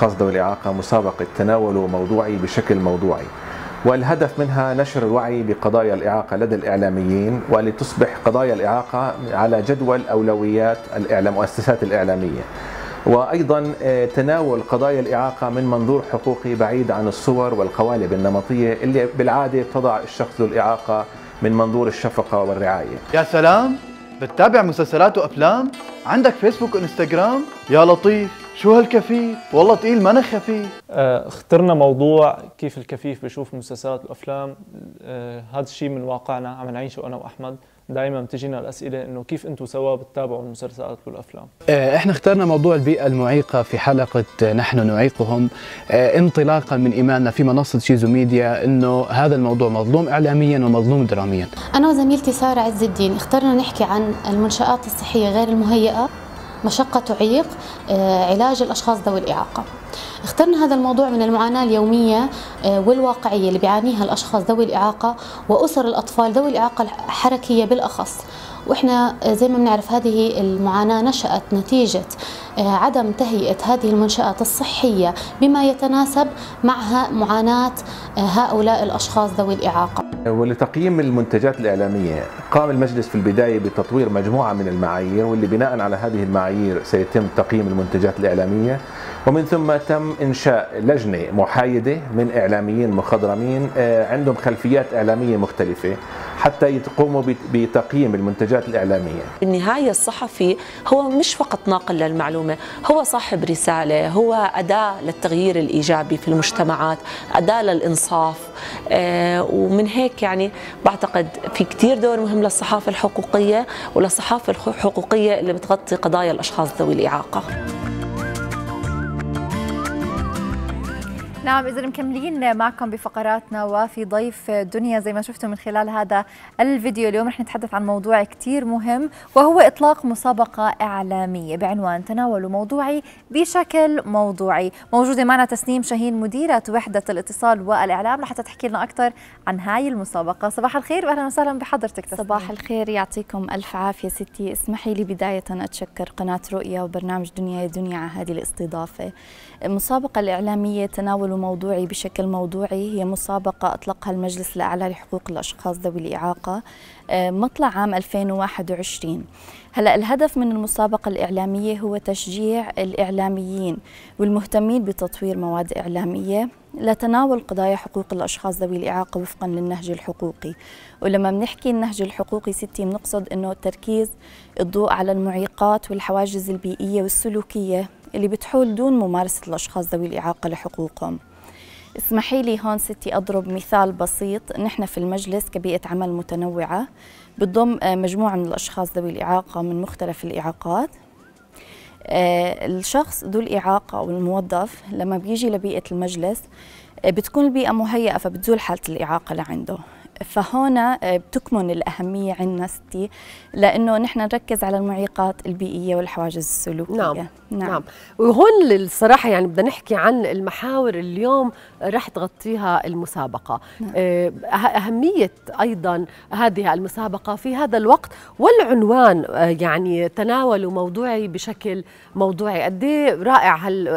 خاص ذوي الإعاقة مسابقة تناول موضوعي بشكل موضوعي والهدف منها نشر الوعي بقضايا الإعاقة لدى الإعلاميين ولتصبح قضايا الإعاقة على جدول أولويات الإعلام مؤسسات الإعلامية وأيضا آه، تناول قضايا الإعاقة من منظور حقوقي بعيد عن الصور والقوالب النمطية اللي بالعادة تضع الشخص ذو الإعاقة من منظور الشفقة والرعاية يا سلام بتتابع مسلسلات وأفلام عندك فيسبوك وإنستغرام يا لطيف شو هالكفيف؟ والله تقيل ما خفيف آه، اخترنا موضوع كيف الكفيف بشوف مسلسلات وافلام آه، هذا الشيء من واقعنا عم نعيشه انا واحمد دائما بتجينا الاسئله انه كيف انتم سوا بتتابعوا المسلسلات والافلام آه، احنا اخترنا موضوع البيئه المعيقه في حلقه نحن نعيقهم انطلاقا من ايماننا في منصه شيزو ميديا انه هذا الموضوع مظلوم اعلاميا ومظلوم دراميا انا وزميلتي ساره عز الدين اخترنا نحكي عن المنشات الصحيه غير المهيئه مشقة تعيق آه، علاج الأشخاص ذوي الإعاقة اخترنا هذا الموضوع من المعاناة اليومية آه، والواقعية اللي بيعانيها الأشخاص ذوي الإعاقة وأسر الأطفال ذوي الإعاقة الحركية بالأخص واحنا زي ما بنعرف هذه المعاناه نشات نتيجه آه، عدم تهيئه هذه المنشات الصحيه بما يتناسب معها معاناه آه، هؤلاء الاشخاص ذوي الاعاقه. ولتقييم المنتجات الاعلاميه قام المجلس في البدايه بتطوير مجموعه من المعايير واللي بناء على هذه المعايير سيتم تقييم المنتجات الاعلاميه ومن ثم تم انشاء لجنه محايده من اعلاميين مخضرمين آه، عندهم خلفيات اعلاميه مختلفه حتى يقوموا بتقييم المنتجات الإعلامية بالنهاية الصحفي هو مش فقط ناقل للمعلومة هو صاحب رسالة هو أداة للتغيير الإيجابي في المجتمعات أداة للإنصاف آه، ومن هيك يعني بعتقد في كتير دور مهم للصحافة الحقوقية وللصحافة الحقوقية اللي بتغطي قضايا الأشخاص ذوي الإعاقة نعم إذا مكملين معكم بفقراتنا وفي ضيف دنيا زي ما شفتوا من خلال هذا الفيديو اليوم رح نتحدث عن موضوع كتير مهم وهو إطلاق مسابقة إعلامية بعنوان تناول موضوعي بشكل موضوعي موجودة معنا تسنيم شاهين مديرة وحدة الاتصال والإعلام لحتى تحكي لنا أكثر عن هاي المسابقة صباح الخير وأهلا وسهلا بحضرتك تسنيم. صباح الخير يعطيكم ألف عافية ستي اسمحي لي بداية أتشكر قناة رؤيا وبرنامج دنيا يا دنيا على هذه الاستضافة المسابقة الإعلامية تناول موضوعي بشكل موضوعي هي مسابقة أطلقها المجلس الأعلى لحقوق الأشخاص ذوي الإعاقة آه، مطلع عام 2021 هلا الهدف من المسابقة الإعلامية هو تشجيع الإعلاميين والمهتمين بتطوير مواد إعلامية لتناول قضايا حقوق الأشخاص ذوي الإعاقة وفقا للنهج الحقوقي ولما بنحكي النهج الحقوقي ستي بنقصد أنه تركيز الضوء على المعيقات والحواجز البيئية والسلوكية اللي بتحول دون ممارسة الأشخاص ذوي الإعاقة لحقوقهم اسمحي لي هون ستي أضرب مثال بسيط نحن في المجلس كبيئة عمل متنوعة بتضم آه، مجموعة من الأشخاص ذوي الإعاقة من مختلف الإعاقات آه، الشخص ذو الإعاقة أو الموظف لما بيجي لبيئة المجلس آه، بتكون البيئة مهيئة فبتزول حالة الإعاقة لعنده فهون آه، بتكمن الأهمية عندنا ستي لأنه نحن نركز على المعيقات البيئية والحواجز السلوكية نعم نعم, نعم. وهون الصراحة يعني بدنا نحكي عن المحاور اليوم رح تغطيها المسابقة نعم. آه، أه-، أهمية أيضا هذه المسابقة في هذا الوقت والعنوان يعني تناولوا موضوعي بشكل موضوعي قد إيه رائع هال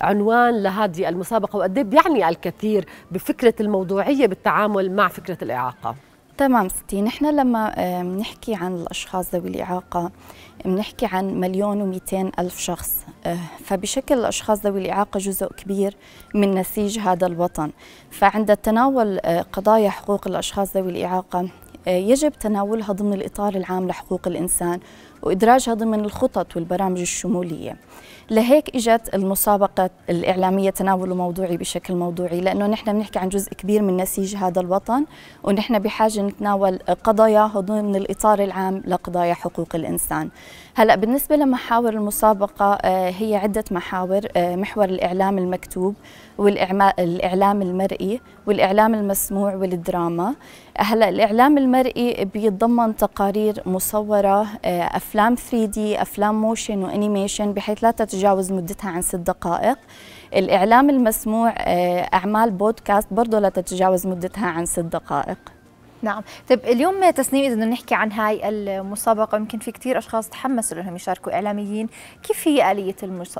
هالعنوان لهذه المسابقة وقد إيه بيعني الكثير بفكرة الموضوعية بالتعامل مع فكرة فكرة الإعاقة؟ تمام ستي نحن لما بنحكي عن الأشخاص ذوي الإعاقة بنحكي عن مليون ومئتين ألف شخص آه، فبشكل الأشخاص ذوي الإعاقة جزء كبير من نسيج هذا الوطن فعند تناول آه، قضايا حقوق الأشخاص ذوي الإعاقة آه، يجب تناولها ضمن الإطار العام لحقوق الإنسان وإدراجها ضمن الخطط والبرامج الشمولية لهيك إجت المسابقة الإعلامية تناول موضوعي بشكل موضوعي لأنه نحن بنحكي عن جزء كبير من نسيج هذا الوطن ونحن بحاجة نتناول قضايا ضمن الإطار العام لقضايا حقوق الإنسان هلأ بالنسبة لمحاور المسابقة آه، هي عدة محاور آه، محور الإعلام المكتوب والإعلام المرئي والإعلام المسموع والدراما هلأ الإعلام المرئي بيتضمن تقارير مصورة أفلام آه، افلام 3 d افلام موشن وانيميشن بحيث لا تتجاوز مدتها عن ست دقائق الاعلام المسموع آه، اعمال بودكاست برضه لا تتجاوز مدتها عن ست دقائق نعم طيب اليوم تسنيم اذا بدنا نحكي عن هاي المسابقه يمكن في كثير اشخاص تحمسوا لهم يشاركوا اعلاميين كيف هي اليه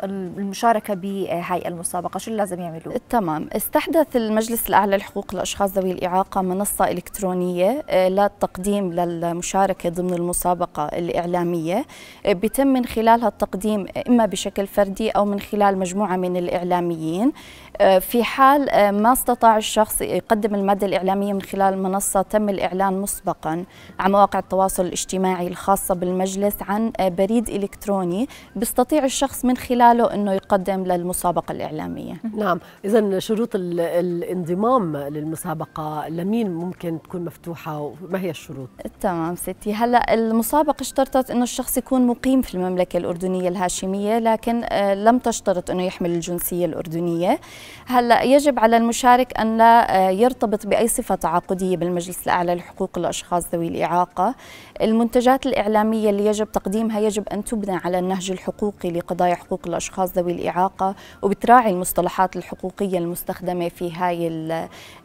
المشاركه بهاي المسابقه شو لازم يعملوا تمام استحدث المجلس الاعلى لحقوق الاشخاص ذوي الاعاقه منصه الكترونيه آه، للتقديم للمشاركه ضمن المسابقه الاعلاميه آه، بيتم من خلالها التقديم اما بشكل فردي او من خلال مجموعه من الاعلاميين آه، في حال آه، ما استطاع الشخص يقدم المادة الإعلامية من خلال منصة تم الإعلان مسبقا عن مواقع التواصل الاجتماعي الخاصة بالمجلس عن آه، بريد إلكتروني بيستطيع الشخص من خلاله أنه يقدم للمسابقة الإعلامية نعم إذا شروط الانضمام للمسابقة لمين ممكن تكون مفتوحة وما هي الشروط؟ تمام ستي هلأ المسابقة اشترطت أنه الشخص يكون مقيم في المملكة الأردنية الهاشمية لكن لم تشترط أنه يحمل الجنسية الأردنية هلا يجب على المشارك ان لا آه، يرتبط باي صفه تعاقديه بالمجلس الاعلى لحقوق الاشخاص ذوي الاعاقه المنتجات الاعلاميه اللي يجب تقديمها يجب ان تبنى على النهج الحقوقي لقضايا حقوق الاشخاص ذوي الاعاقه وبتراعي المصطلحات الحقوقيه المستخدمه في هاي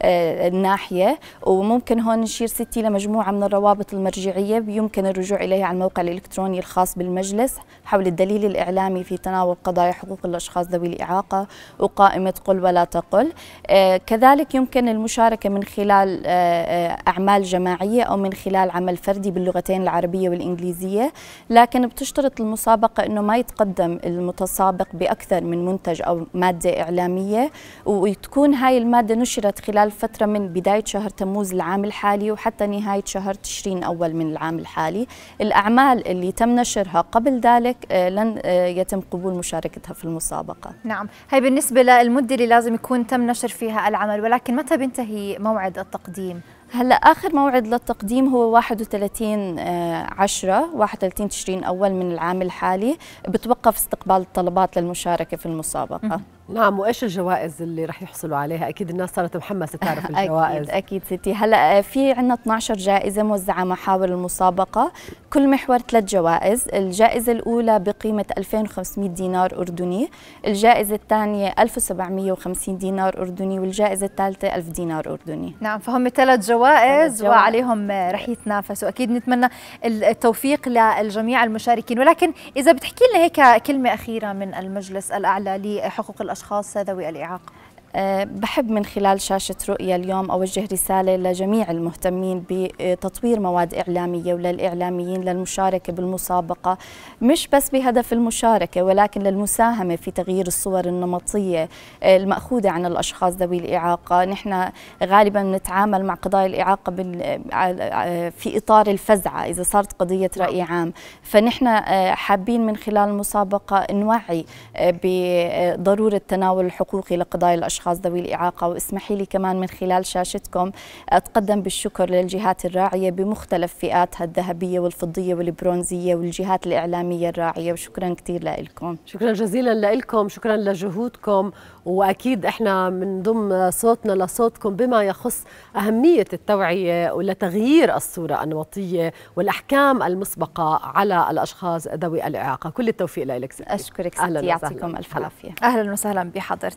آه، الناحيه وممكن هون نشير ستي لمجموعه من الروابط المرجعيه يمكن الرجوع اليها على الموقع الالكتروني الخاص بالمجلس حول الدليل الاعلامي في تناول قضايا حقوق الاشخاص ذوي الاعاقه وقائمه تقل ولا تقل آه، كذلك يمكن المشاركة من خلال آه، آه، أعمال جماعية أو من خلال عمل فردي باللغتين العربية والإنجليزية لكن بتشترط المسابقة أنه ما يتقدم المتسابق بأكثر من منتج أو مادة إعلامية وتكون هاي المادة نشرت خلال فترة من بداية شهر تموز العام الحالي وحتى نهاية شهر تشرين أول من العام الحالي الأعمال اللي تم نشرها قبل ذلك لن يتم قبول مشاركتها في المسابقة نعم هاي بالنسبة للمدة اللي لازم يكون تم نشر فيها العمل ولكن متى بينتهي موعد التقديم؟ هلا اخر موعد للتقديم هو 31 10 31 تشرين اول من العام الحالي بتوقف استقبال الطلبات للمشاركه في المسابقه نعم وايش الجوائز اللي رح يحصلوا عليها اكيد الناس صارت محمسه تعرف الجوائز اكيد اكيد ستي هلا آه، في عندنا 12 جائزه موزعه محاور المسابقه كل محور ثلاث جوائز الجائزه الاولى بقيمه 2500 دينار اردني الجائزه الثانيه 1750 دينار اردني والجائزه الثالثه 1000 دينار اردني نعم فهم ثلاث جوائز وعليهم رح يتنافسوا اكيد نتمنى التوفيق للجميع المشاركين ولكن اذا بتحكي لنا هيك كلمه اخيره من المجلس الاعلى لحقوق الأشخاص الأشخاص ذوي الإعاقة آه، بحب من خلال شاشة رؤية اليوم أوجه رسالة لجميع المهتمين بتطوير مواد إعلامية وللإعلاميين للمشاركة بالمسابقة مش بس بهدف المشاركة ولكن للمساهمة في تغيير الصور النمطية آه، المأخوذة عن الأشخاص ذوي الإعاقة نحن غالبا نتعامل مع قضايا الإعاقة آه، في إطار الفزعة إذا صارت قضية رأي نعم. عام فنحن حابين من خلال المسابقة نوعي بضرورة تناول الحقوقي لقضايا الأشخاص الأشخاص ذوي الإعاقة واسمحي لي كمان من خلال شاشتكم أتقدم بالشكر للجهات الراعية بمختلف فئاتها الذهبية والفضية والبرونزية والجهات الإعلامية الراعية وشكرا كثير لكم شكرا جزيلا لكم شكرا لجهودكم وأكيد إحنا من ضمن صوتنا لصوتكم بما يخص أهمية التوعية ولتغيير الصورة النمطية والأحكام المسبقة على الأشخاص ذوي الإعاقة كل التوفيق لك أشكرك ستي يعطيكم ألف عافية أهلا وسهلا بحضرتك